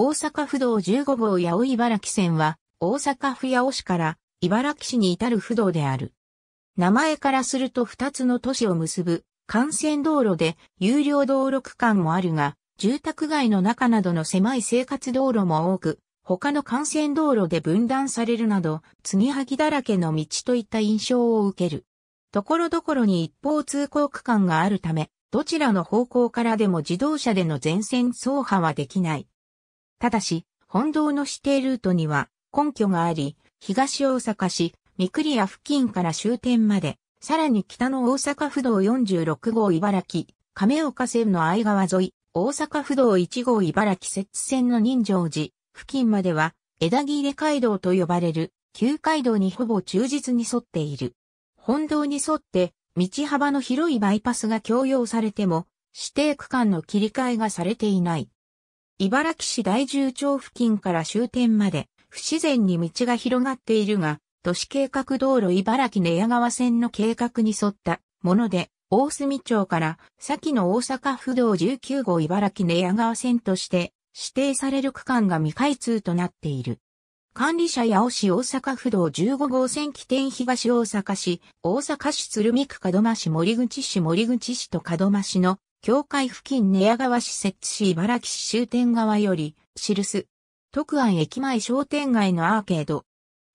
大阪府道15号八尾茨城線は、大阪府八尾市から茨城市に至る府道である。名前からすると2つの都市を結ぶ幹線道路で有料道路区間もあるが、住宅街の中などの狭い生活道路も多く、他の幹線道路で分断されるなど、継ぎはぎだらけの道といった印象を受ける。ところどころに一方通行区間があるため、どちらの方向からでも自動車での全線走破はできない。ただし、本堂の指定ルートには根拠があり、東大阪市、三ク屋付近から終点まで、さらに北の大阪府道46号茨城、亀岡線の相川沿い、大阪府道1号茨城置線の人情寺、付近までは、枝切れ街道と呼ばれる、旧街道にほぼ忠実に沿っている。本堂に沿って、道幅の広いバイパスが強要されても、指定区間の切り替えがされていない。茨城市大十町付近から終点まで不自然に道が広がっているが、都市計画道路茨城根屋川線の計画に沿ったもので、大隅町から先の大阪府道19号茨城根屋川線として指定される区間が未開通となっている。管理者八尾市大阪府道15号線起点東大阪市、大阪市鶴見区門真市森口市森口市と門真市の境界付近寝屋川市設置市茨城市終点側より、記す。徳安駅前商店街のアーケード。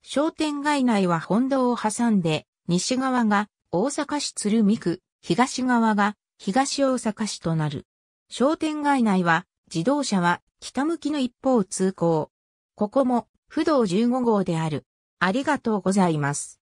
商店街内は本堂を挟んで、西側が大阪市鶴見区、東側が東大阪市となる。商店街内は自動車は北向きの一方通行。ここも不動15号である。ありがとうございます。